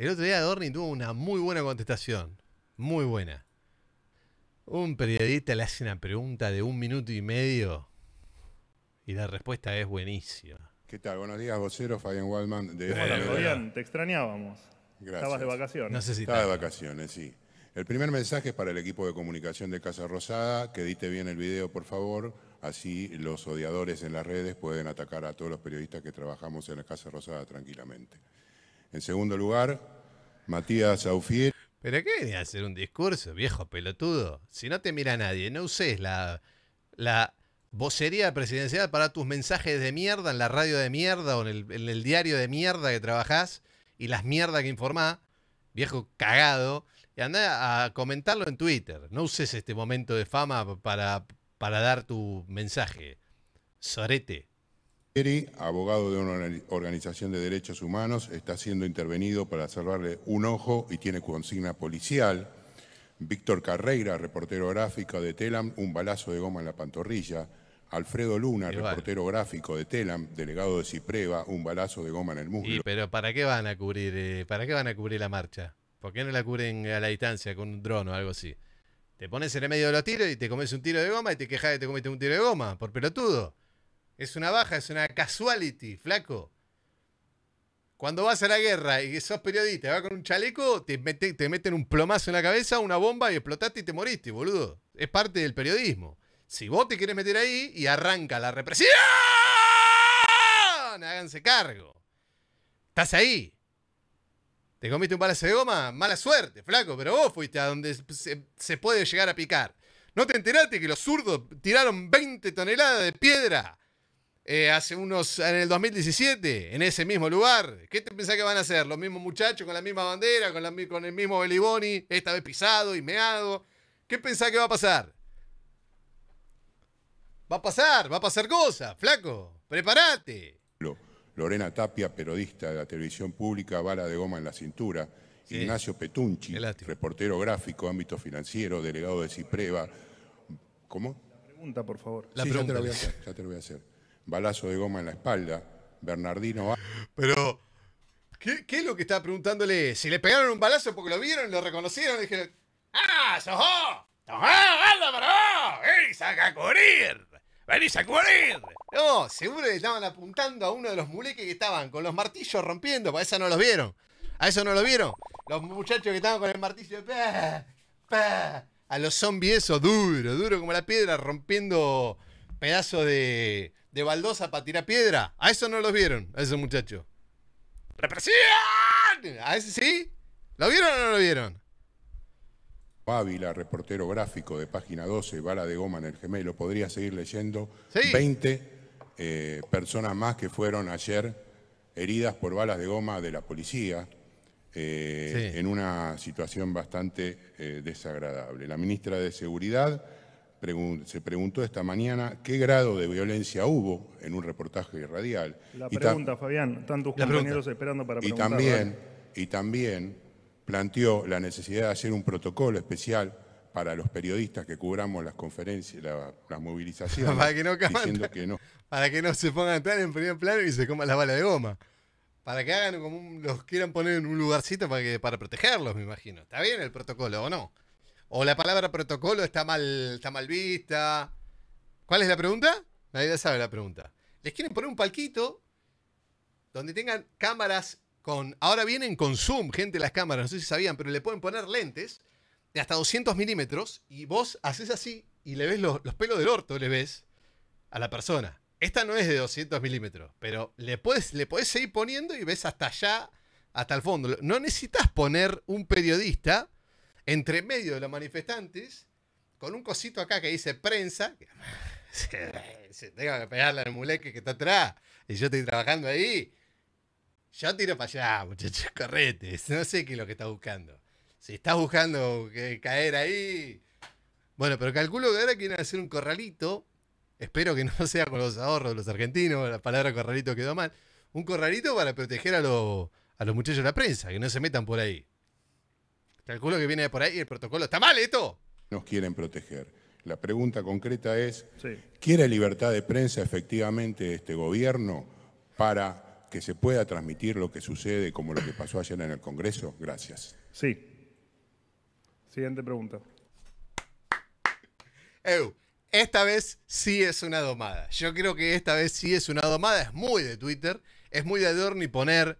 El otro día Dorni tuvo una muy buena contestación. Muy buena. Un periodista le hace una pregunta de un minuto y medio y la respuesta es buenísima. ¿Qué tal? Buenos días, vocero Fabián Waldman. De Hola, Fabián, te extrañábamos. Estabas de vacaciones. No Estaba de vacaciones, sí. El primer mensaje es para el equipo de comunicación de Casa Rosada, que edite bien el video, por favor, así los odiadores en las redes pueden atacar a todos los periodistas que trabajamos en la Casa Rosada tranquilamente. En segundo lugar, Matías Aufier. ¿Pero qué viene a hacer un discurso, viejo pelotudo? Si no te mira nadie, no uses la, la vocería presidencial para tus mensajes de mierda en la radio de mierda o en el, diario de mierda que trabajás y las mierdas que informás, viejo cagado. Y anda a comentarlo en Twitter. No uses este momento de fama para, para dar tu mensaje. Sorete abogado de una organización de derechos humanos, está siendo intervenido para salvarle un ojo y tiene consigna policial. Víctor Carreira, reportero gráfico de Telam, un balazo de goma en la pantorrilla. Alfredo Luna, reportero gráfico de Telam, delegado de Cipreva, un balazo de goma en el muslo. Sí, pero ¿para qué van a cubrir, eh, para qué van a cubrir la marcha? ¿Por qué no la cubren a la distancia con un dron o algo así? Te pones en el medio de los tiros y te comes un tiro de goma y te quejas de que te comiste un tiro de goma, por pelotudo. Es una baja, es una casuality, flaco. Cuando vas a la guerra y sos periodista, vas con un chaleco, te, meten, un plomazo en la cabeza, una bomba y explotaste y te moriste, boludo. Es parte del periodismo. Si vos te querés meter ahí y arranca la represión, háganse cargo. Estás ahí. ¿Te comiste un balazo de goma? Mala suerte, flaco, pero vos fuiste a donde se, se puede llegar a picar. ¿No te enteraste que los zurdos tiraron 20 toneladas de piedra eh, hace unos, en el 2017, en ese mismo lugar. ¿Qué te pensás que van a hacer? Los mismos muchachos con la misma bandera, con, el mismo Beliboni, esta vez pisado y meado. ¿Qué pensás que va a pasar? Va a pasar, va a pasar cosas, flaco. Prepárate. Lorena Tapia, periodista de la televisión pública, bala de goma en la cintura. Ignacio Petunchi, reportero gráfico, ámbito financiero, delegado de Cipreva. ¿Cómo? La pregunta, por favor. La pregunta. te, ya te lo voy a hacer balazo de goma en la espalda. Bernardino. va... Pero, ¿qué, es lo que estaba preguntándole? Si le pegaron un balazo porque lo vieron, lo reconocieron, le dijeron: ¡Ah, sojo! ¡Anda para ¡Venís a cubrir! ¡Venís a cubrir! No, seguro que estaban apuntando a uno de los muleques que estaban con los martillos rompiendo, para eso no los vieron. A eso no lo vieron. Los muchachos que estaban con el martillo. de. A los zombies eso, duro, duro como la piedra, rompiendo pedazos de, de baldosa para tirar piedra. A eso no los vieron, a ese muchacho. ¡Represión! ¿A ese sí? ¿Lo vieron o no lo vieron? Ávila, reportero gráfico de Página 12, Bala de Goma en el Gemelo, podría seguir leyendo ¿Sí? 20 eh, personas más que fueron ayer heridas por balas de goma de la policía eh, en una situación bastante eh, desagradable. La ministra de Seguridad se preguntó esta mañana qué grado de violencia hubo en un reportaje radial. La pregunta, Fabián, están tus compañeros esperando para preguntar. Y también, ¿eh? y también planteó la necesidad de hacer un protocolo especial para los periodistas que cubramos las conferencias, las movilizaciones. para, que no diciendo para que no se pongan tan en primer plano y se coman la bala de goma. Para que hagan como los quieran poner en un lugarcito para, que, para protegerlos, me imagino. ¿Está bien el protocolo o no? ¿O la palabra protocolo está mal, está mal vista? ¿Cuál es la pregunta? Nadie sabe la pregunta. Les quieren poner un palquito donde tengan cámaras con... Ahora vienen con zoom, gente, las cámaras, no sé si sabían, pero le pueden poner lentes de hasta 200 milímetros y vos haces así y le ves los, pelos del orto, le ves a la persona. Esta no es de 200 milímetros, pero le puedes, le podés seguir poniendo y ves hasta allá, hasta el fondo. No necesitas poner un periodista entre medio de los manifestantes, con un cosito acá que dice prensa, que se, tengo que pegarle al muleque que está atrás, y yo estoy trabajando ahí. Yo tiro para allá, muchachos, correte. No sé qué es lo que está buscando. Si está buscando caer ahí. Bueno, pero calculo que ahora quieren hacer un corralito. Espero que no sea con los ahorros de los argentinos. La palabra corralito quedó mal. Un corralito para proteger a, a los muchachos de la prensa, que no se metan por ahí. Calculo que viene por ahí y el protocolo. ¡Está mal esto! Nos quieren proteger. La pregunta concreta es, ¿quiere libertad de prensa efectivamente este gobierno para que se pueda transmitir lo que sucede como lo que pasó ayer en el Congreso? Gracias. Sí. Siguiente pregunta. esta vez sí es una domada. Yo creo que esta vez sí es una domada. Es muy de Twitter. Es muy de Adorni poner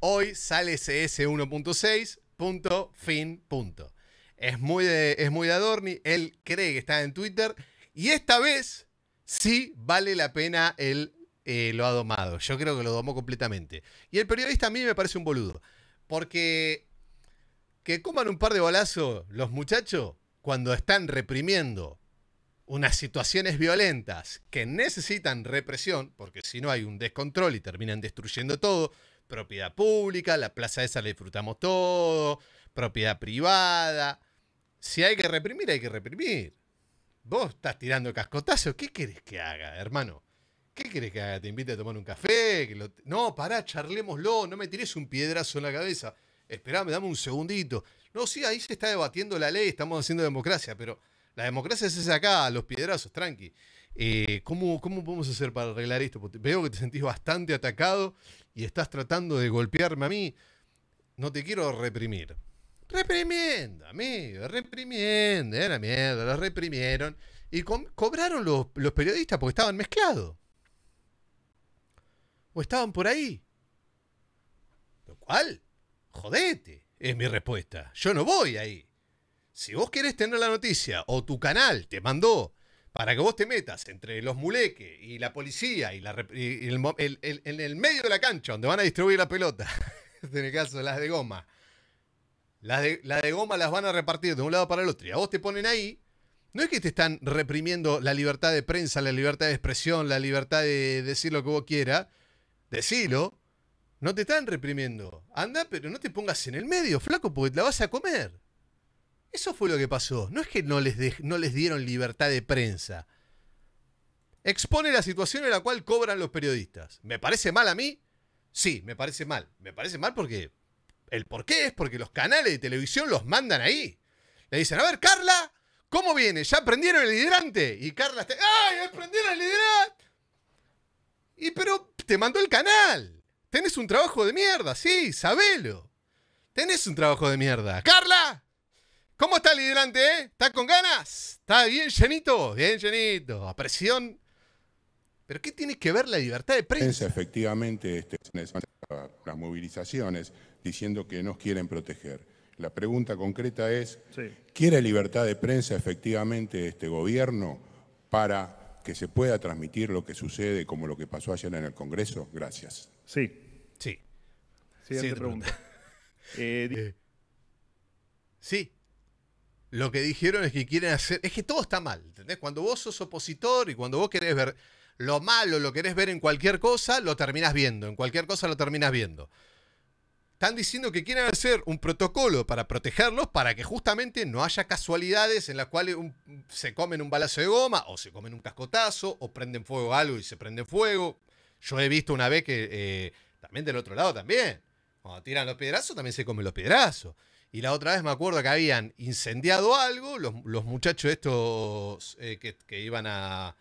hoy sale CS 1.6, punto, fin, punto. Es muy de, es muy Adorni, él cree que está en Twitter y esta vez sí vale la pena Él eh, lo ha domado. Yo creo que lo domó completamente. Y el periodista a mí me parece un boludo. Porque que coman un par de balazos los muchachos cuando están reprimiendo unas situaciones violentas que necesitan represión, porque si no hay un descontrol y terminan destruyendo todo, propiedad pública, la plaza esa la disfrutamos todo, propiedad privada. Si hay que reprimir, hay que reprimir. Vos estás tirando cascotazos, ¿qué querés que haga, hermano? ¿Qué querés que haga? ¿Te invite a tomar un café? No, pará, charlémoslo, no me tires un piedrazo en la cabeza. me dame un segundito. No, sí, ahí se está debatiendo la ley, estamos haciendo democracia, pero la democracia es esa acá, los piedrazos, tranqui. Eh, ¿cómo, podemos hacer para arreglar esto? veo que te sentís bastante atacado y estás tratando de golpearme a mí, no te quiero reprimir. Reprimiendo, amigo, reprimiendo, era mierda, Lo reprimieron. Y cobraron los, los periodistas porque estaban mezclados. O estaban por ahí. Lo cual, jodete, es mi respuesta. Yo no voy ahí. Si vos querés tener la noticia o tu canal te mandó para que vos te metas entre los muleques y la policía y, la, en el medio de la cancha donde van a distribuir la pelota, en el caso de las de goma, las de, goma las van a repartir de un lado para el otro y a vos te ponen ahí, no es que te están reprimiendo la libertad de prensa, la libertad de expresión, la libertad de decir lo que vos quieras, decilo, no te están reprimiendo, anda pero no te pongas en el medio, flaco, porque la vas a comer. Eso fue lo que pasó. No es que no les, no les dieron libertad de prensa. Expone la situación en la cual cobran los periodistas. ¿Me parece mal a mí? Sí, me parece mal. Me parece mal porque el por qué es porque los canales de televisión los mandan ahí. Le dicen, a ver, Carla, ¿cómo viene? ¿Ya prendieron el hidrante? Y Carla está, ¡ay, ya prendieron el hidrante! Y pero te mandó el canal. Tenés un trabajo de mierda, sí, sabelo. Tenés un trabajo de mierda. Carla, ¿Cómo está el liderante, eh? ¿Está con ganas? ¿Está bien llenito? Bien llenito. A presión. ¿Pero qué tiene que ver la libertad de prensa? Efectivamente, este, las movilizaciones diciendo que nos quieren proteger. La pregunta concreta es, ¿quiere libertad de prensa efectivamente este gobierno para que se pueda transmitir lo que sucede como lo que pasó ayer en el Congreso? Gracias. Sí. Sí. Siguiente pregunta. Eh, sí lo que dijeron es que quieren hacer, es que todo está mal, ¿entendés? Cuando vos sos opositor y cuando vos querés ver lo malo, lo querés ver en cualquier cosa, lo terminás viendo, en cualquier cosa lo terminás viendo. Están diciendo que quieren hacer un protocolo para protegerlos, para que justamente no haya casualidades en las cuales se comen un balazo de goma, o se comen un cascotazo, o prenden fuego algo y se prende fuego. Yo he visto una vez que, eh, también del otro lado también, cuando tiran los piedrazos, también se comen los piedrazos. Y la otra vez me acuerdo que habían incendiado algo, los, muchachos estos eh, que, iban a...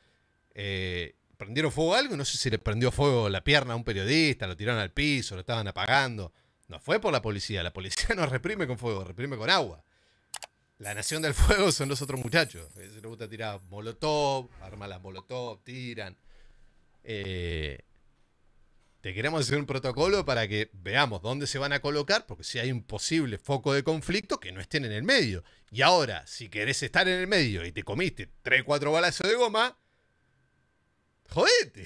Eh, prendieron fuego a algo, no sé si le prendió fuego la pierna a un periodista, lo tiraron al piso, lo estaban apagando. No fue por la policía, la policía no reprime con fuego, reprime con agua. La nación del fuego son los otros muchachos. Eh, se les gusta tirar molotov, armar las molotov, tiran. Eh, te queremos hacer un protocolo para que veamos dónde se van a colocar, porque si hay un posible foco de conflicto, que no estén en el medio. Y ahora, si querés estar en el medio y te comiste 3, 4 balazos de goma, jodete.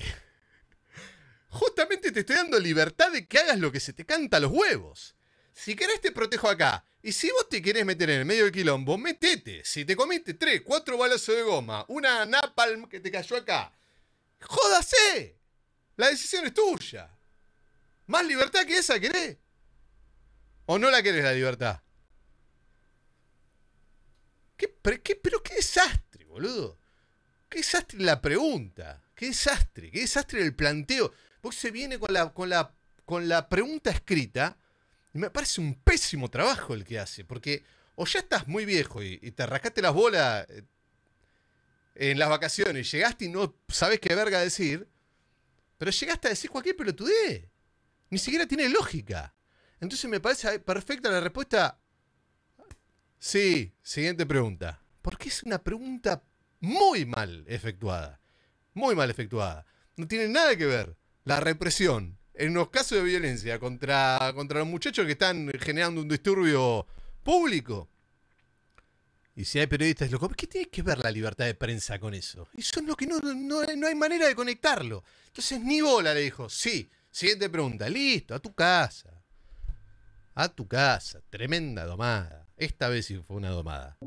Justamente te estoy dando libertad de que hagas lo que se te canta a los huevos. Si querés te protejo acá. Y si vos te querés meter en el medio del quilombo, metete. Si te comiste 3, 4 balazos de goma, una napalm que te cayó acá, jódase. La decisión es tuya. ¿Más libertad que esa querés? ¿O no la querés la libertad? ¿Qué, pero, qué, pero qué desastre, boludo. Qué desastre la pregunta. Qué desastre. Qué desastre el planteo. Vos se viene con la, con la pregunta escrita. Y me parece un pésimo trabajo el que hace. Porque o ya estás muy viejo y, te arracaste las bolas eh, en las vacaciones. Llegaste y no sabes qué verga decir. Pero llegaste a decir cualquier pelotudez. Ni siquiera tiene lógica. Entonces me parece perfecta la respuesta. Sí, siguiente pregunta. Porque es una pregunta muy mal efectuada. Muy mal efectuada. No tiene nada que ver la represión en los casos de violencia contra, contra los muchachos que están generando un disturbio público y si hay periodistas locos, ¿qué tiene que ver la libertad de prensa con eso? y son lo que no, no hay manera de conectarlo. Entonces ni bola le dijo, sí, siguiente pregunta, listo, a tu casa. A tu casa, tremenda domada. Esta vez sí fue una domada.